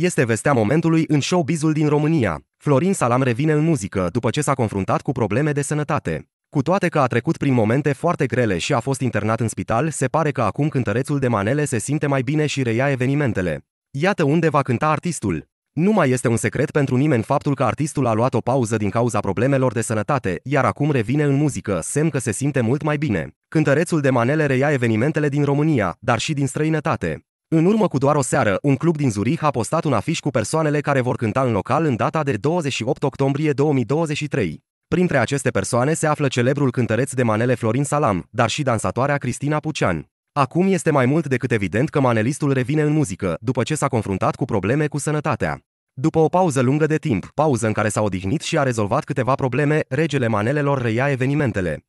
Este vestea momentului în showbizul din România. Florin Salam revine în muzică după ce s-a confruntat cu probleme de sănătate. Cu toate că a trecut prin momente foarte grele și a fost internat în spital, se pare că acum cântărețul de manele se simte mai bine și reia evenimentele. Iată unde va cânta artistul. Nu mai este un secret pentru nimeni faptul că artistul a luat o pauză din cauza problemelor de sănătate, iar acum revine în muzică, semn că se simte mult mai bine. Cântărețul de manele reia evenimentele din România, dar și din străinătate. În urmă cu doar o seară, un club din Zurich a postat un afiș cu persoanele care vor cânta în local în data de 28 octombrie 2023. Printre aceste persoane se află celebrul cântăreț de manele Florin Salam, dar și dansatoarea Cristina Pucean. Acum este mai mult decât evident că manelistul revine în muzică, după ce s-a confruntat cu probleme cu sănătatea. După o pauză lungă de timp, pauză în care s-a odihnit și a rezolvat câteva probleme, regele manelelor reia evenimentele.